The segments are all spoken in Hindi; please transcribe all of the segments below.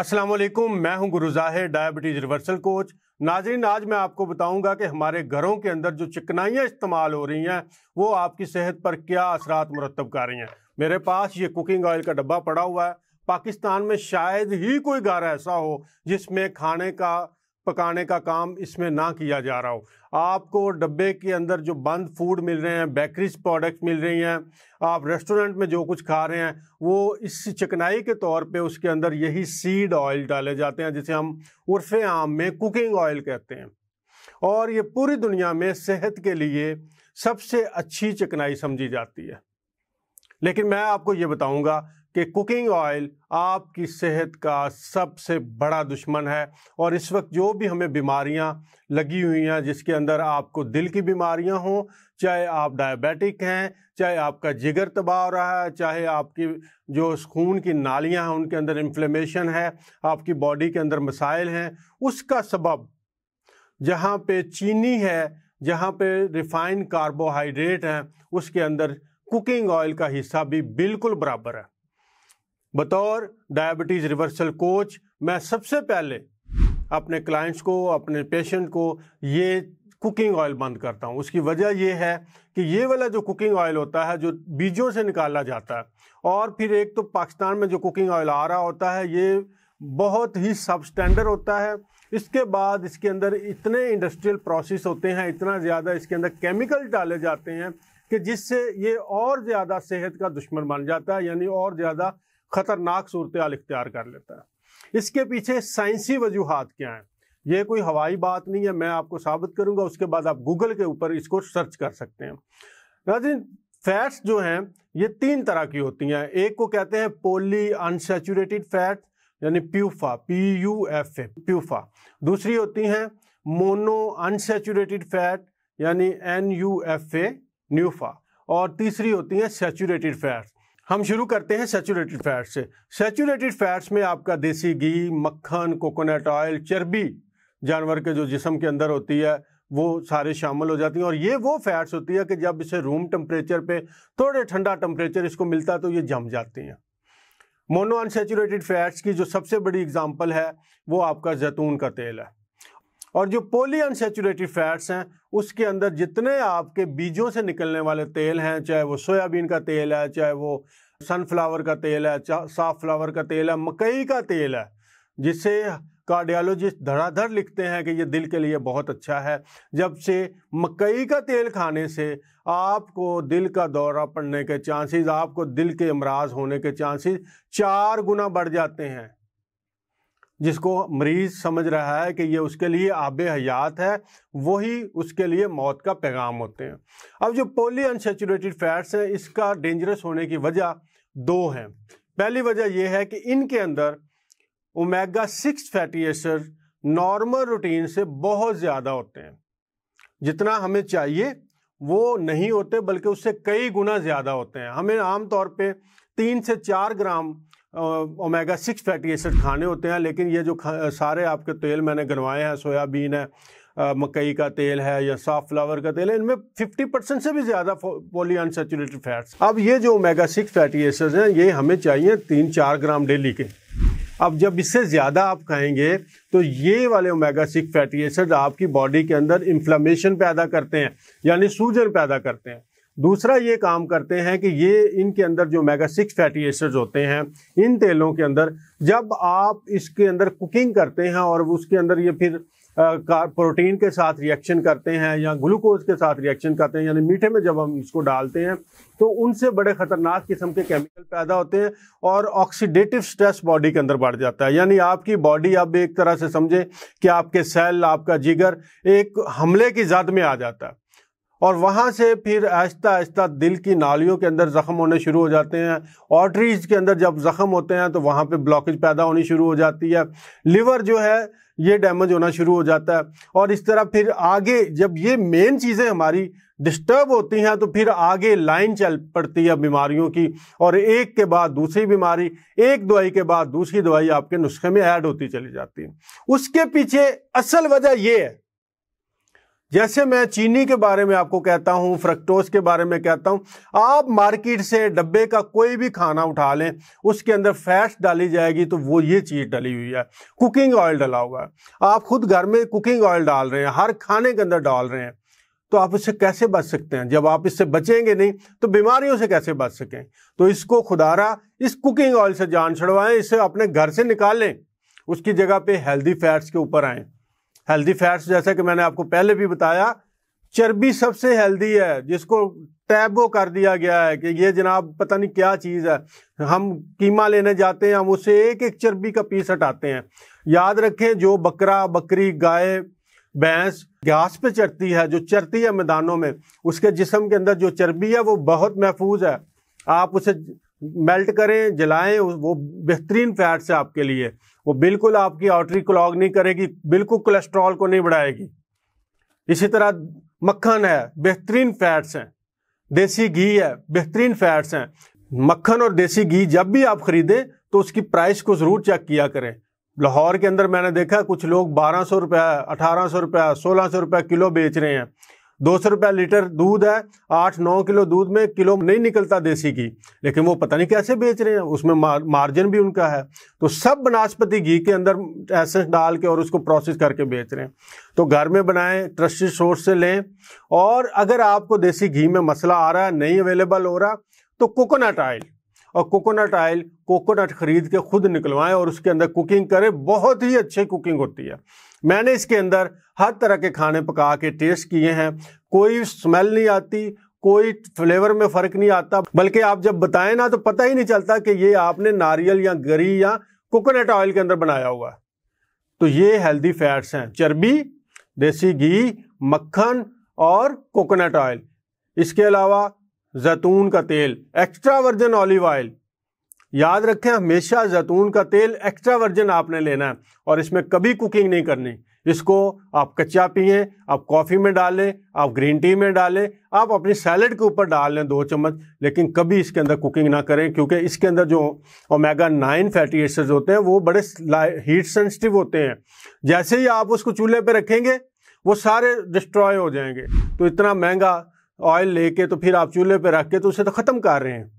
अस्सलाम वालेकुम मैं हूं गुरु जाहिर डायबिटीज़ रिवर्सल कोच नाजरीन आज मैं आपको बताऊंगा कि हमारे घरों के अंदर जो चिकनाइयाँ इस्तेमाल हो रही हैं वो आपकी सेहत पर क्या असरात मुरतब कर रही हैं मेरे पास ये कुकिंग ऑयल का डब्बा पड़ा हुआ है पाकिस्तान में शायद ही कोई घर ऐसा हो जिसमें खाने का पकाने का काम इसमें ना किया जा रहा हो आपको डब्बे के अंदर जो बंद फूड मिल रहे हैं बेकरीज प्रोडक्ट मिल रही हैं आप रेस्टोरेंट में जो कुछ खा रहे हैं वो इस चिकनाई के तौर पे उसके अंदर यही सीड ऑयल डाले जाते हैं जिसे हम उर्फ आम में कुकिंग ऑयल कहते हैं और ये पूरी दुनिया में सेहत के लिए सबसे अच्छी चिकनाई समझी जाती है लेकिन मैं आपको ये बताऊंगा कि कुकिंग ऑयल आपकी सेहत का सबसे बड़ा दुश्मन है और इस वक्त जो भी हमें बीमारियां लगी हुई हैं जिसके अंदर आपको दिल की बीमारियां हों चाहे आप डायबिटिक हैं चाहे आपका जिगर तबाह हो रहा है चाहे आपकी जो खून की नालियां हैं उनके अंदर इन्फ्लेमेशन है आपकी बॉडी के अंदर मसाइल हैं उसका सबब जहाँ पे चीनी है जहाँ पे रिफाइंड कार्बोहाइड्रेट हैं उसके अंदर कुकिंग ऑयल का हिस्सा भी बिल्कुल बराबर है बतौर डायबिटीज़ रिवर्सल कोच मैं सबसे पहले अपने क्लाइंट्स को अपने पेशेंट को ये कुकिंग ऑयल बंद करता हूँ उसकी वजह यह है कि ये वाला जो कुकिंग ऑयल होता है जो बीजों से निकाला जाता है और फिर एक तो पाकिस्तान में जो कुकिंग ऑयल आ रहा होता है ये बहुत ही सब स्टैंडर्ड होता है इसके बाद इसके अंदर इतने इंडस्ट्रियल प्रोसेस होते हैं इतना ज़्यादा इसके अंदर केमिकल डाले जाते हैं कि जिससे ये और ज़्यादा सेहत का दुश्मन बन जाता है यानी और ज़्यादा खतरनाक सूरत इख्तियार कर लेता है इसके पीछे साइंसी वजूहत क्या हैं ये कोई हवाई बात नहीं है मैं आपको साबित करूंगा उसके बाद आप गूगल के ऊपर इसको सर्च कर सकते हैं नाजिन फैट्स जो हैं ये तीन तरह की होती हैं एक को कहते हैं पोली अनसेचुरेटेड फैट यानी PUFA P U F A PUFA दूसरी होती हैं मोनो अनसेचुरेटेड फैट यानी N U F A NUFA और तीसरी होती हैं सेचुरेटेड फैट्स हम शुरू करते हैं सेचुरेटेड फैट्स से सेचुरेटेड फैट्स में आपका देसी घी मक्खन कोकोनट ऑयल चर्बी जानवर के जो जिसम के अंदर होती है वो सारे शामिल हो जाती हैं और ये वो फैट्स होती है कि जब इसे रूम टेम्परेचर पे थोड़े ठंडा टेम्परेचर इसको मिलता है तो ये जम जाती हैं मोनो अनसेचुरेटेड फैट्स की जो सबसे बड़ी एग्ज़ाम्पल है वो आपका जैतून का तेल है और जो पोली अनसेचुरेटेड फैट्स हैं उसके अंदर जितने आपके बीजों से निकलने वाले तेल हैं चाहे वो सोयाबीन का तेल है चाहे वो सनफ्लावर का तेल है साफ फ्लावर का तेल है मकई का तेल है जिससे कार्डियोलॉजिस्ट धड़ाधड़ लिखते हैं कि ये दिल के लिए बहुत अच्छा है जब से मकई का तेल खाने से आपको दिल का दौरा पड़ने के चांसेस आपको दिल के अमराज होने के चांसेस चार गुना बढ़ जाते हैं जिसको मरीज समझ रहा है कि ये उसके लिए आब हयात है वही उसके लिए मौत का पैगाम होते हैं अब जो पोली अनसेचुरेटेड फैट्स हैं इसका डेंजरस होने की वजह दो हैं पहली वजह यह है कि इनके अंदर omega six fatty acid normal routine से बहुत ज़्यादा होते हैं जितना हमें चाहिए वो नहीं होते बल्कि उससे कई गुना ज़्यादा होते हैं हमें आमतौर पर तीन से चार gram omega six fatty acid खाने होते हैं लेकिन ये जो सारे आपके तेल मैंने गनवाए हैं सोयाबीन है मकई का तेल है या साफ फ्लावर का तेल है इनमें 50 परसेंट से भी ज़्यादा पोली अनसेचुरेटेड फैट्स अब ये जो ओमेगा सिक्स फैटी एसिड हैं ये हमें चाहिए तीन चार ग्राम डेली के अब जब इससे ज़्यादा आप खाएंगे तो ये वाले ओमेगा सिक्स फैटी एसिड आपकी बॉडी के अंदर इन्फ्लामेशन पैदा करते हैं यानी सूजन पैदा करते हैं दूसरा ये काम करते हैं कि ये इनके अंदर जो मेगा सिक्स फैटी एसिड्स होते हैं इन तेलों के अंदर जब आप इसके अंदर कुकिंग करते हैं और उसके अंदर ये फिर प्रोटीन के साथ रिएक्शन करते हैं या ग्लूकोज के साथ रिएक्शन करते हैं यानी मीठे में जब हम इसको डालते हैं तो उनसे बड़े ख़तरनाक किस्म के केमिकल पैदा होते हैं और ऑक्सीडेटिव स्ट्रेस बॉडी के अंदर बढ़ जाता है यानी आपकी बॉडी अब एक तरह से समझें कि आपके सेल आपका जिगर एक हमले की जद में आ जाता है और वहाँ से फिर आहिस्ता आहिस्ता दिल की नालियों के अंदर ज़ख़म होने शुरू हो जाते हैं ऑर्टरीज के अंदर जब ज़ख़म होते हैं तो वहाँ पे ब्लॉकेज पैदा होनी शुरू हो जाती है लिवर जो है ये डैमेज होना शुरू हो जाता है और इस तरह फिर आगे जब ये मेन चीज़ें हमारी डिस्टर्ब होती हैं तो फिर आगे लाइन चल पड़ती है बीमारियों की और एक के बाद दूसरी बीमारी एक दवाई के बाद दूसरी दवाई आपके नुस्खे में ऐड होती चली जाती है उसके पीछे असल वजह ये है जैसे मैं चीनी के बारे में आपको कहता हूँ फ्रक्टोज के बारे में कहता हूँ आप मार्केट से डब्बे का कोई भी खाना उठा लें उसके अंदर फैट्स डाली जाएगी तो वो ये चीज़ डली हुई है कुकिंग ऑयल डला हुआ है आप खुद घर में कुकिंग ऑयल डाल रहे हैं हर खाने के अंदर डाल रहे हैं तो आप इससे कैसे बच सकते हैं जब आप इससे बचेंगे नहीं तो बीमारियों से कैसे बच सकें तो इसको खुदारा इस कुकिंग ऑयल से जान छड़वाएं इसे अपने घर से निकालें उसकी जगह पे हेल्दी फैट्स के ऊपर आएँ हेल्दी फैट्स जैसा कि मैंने आपको पहले भी बताया चर्बी सबसे हेल्दी है जिसको टैबो कर दिया गया है कि ये जनाब पता नहीं क्या चीज़ है हम कीमा लेने जाते हैं हम उससे एक एक चर्बी का पीस हटाते हैं याद रखें जो बकरा बकरी गाय भैंस घास पे चरती है जो चरती है मैदानों में उसके जिसम के अंदर जो चर्बी है वो बहुत महफूज है आप उसे मेल्ट करें जलाएं वो बेहतरीन फैट्स है आपके लिए वो बिल्कुल आपकी आउटरी क्लॉग नहीं करेगी बिल्कुल कोलेस्ट्रॉल को नहीं बढ़ाएगी इसी तरह मक्खन है बेहतरीन फैट्स हैं देसी घी है बेहतरीन फैट्स हैं मक्खन और देसी घी जब भी आप खरीदें तो उसकी प्राइस को ज़रूर चेक किया करें लाहौर के अंदर मैंने देखा कुछ लोग बारह सौ रुपया अठारह सौ रुपया सोलह सौ रुपया किलो बेच रहे हैं दो सौ रुपया लीटर दूध है आठ नौ किलो दूध में किलो नहीं निकलता देसी की लेकिन वो पता नहीं कैसे बेच रहे हैं उसमें मार्जिन भी उनका है तो सब वनस्पति घी के अंदर एसेंस डाल के और उसको प्रोसेस करके बेच रहे हैं तो घर में बनाएं ट्रस्टेड सोर्स से लें और अगर आपको देसी घी में मसला आ रहा है नहीं अवेलेबल हो रहा तो कोकोनट ऑयल और कोकोनट ऑयल कोकोनट खरीद के खुद निकलवाएं और उसके अंदर कुकिंग करें बहुत ही अच्छी कुकिंग होती है मैंने इसके अंदर हर तरह के खाने पका के टेस्ट किए हैं कोई स्मेल नहीं आती कोई फ्लेवर में फ़र्क नहीं आता बल्कि आप जब बताएं ना तो पता ही नहीं चलता कि ये आपने नारियल या गरी या कोकोनट ऑयल के अंदर बनाया हुआ तो ये हेल्दी फैट्स हैं चर्बी देसी घी मक्खन और कोकोनट ऑयल इसके अलावा जैतून का तेल एक्स्ट्रा वर्जन ऑलिव ऑयल याद रखें हमेशा जैतून का तेल एक्स्ट्रा वर्जन आपने लेना है और इसमें कभी कुकिंग नहीं करनी इसको आप कच्चा पिए आप कॉफ़ी में डालें आप ग्रीन टी में डालें आप अपनी सैलड के ऊपर डाल लें दो चम्मच लेकिन कभी इसके अंदर कुकिंग ना करें क्योंकि इसके अंदर जो ओमेगा नाइन फैटी एसिड्स होते हैं वो बड़े हीट सेंसिटिव होते हैं जैसे ही आप उसको चूल्हे पर रखेंगे वो सारे डिस्ट्रॉय हो जाएंगे तो इतना महंगा ऑयल लेके तो फिर आप चूल्हे पे रख के तो उसे तो ख़त्म कर रहे हैं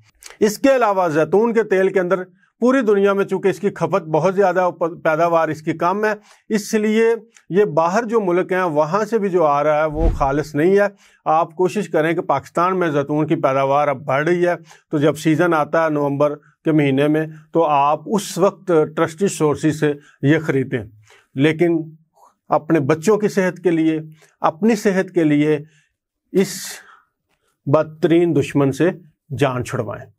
इसके अलावा जैतून के तेल के अंदर पूरी दुनिया में चूंकि इसकी खपत बहुत ज़्यादा पैदावार इसकी कम है इसलिए ये बाहर जो मुल्क हैं वहाँ से भी जो आ रहा है वो खालस नहीं है आप कोशिश करें कि पाकिस्तान में जैतून की पैदावार अब बढ़ रही है तो जब सीज़न आता है नवंबर के महीने में तो आप उस वक्त ट्रस्टी सोर्सेज से ये ख़रीदें लेकिन अपने बच्चों की सेहत के लिए अपनी सेहत के लिए इस बदतरीन दुश्मन से जान छुड़वाएं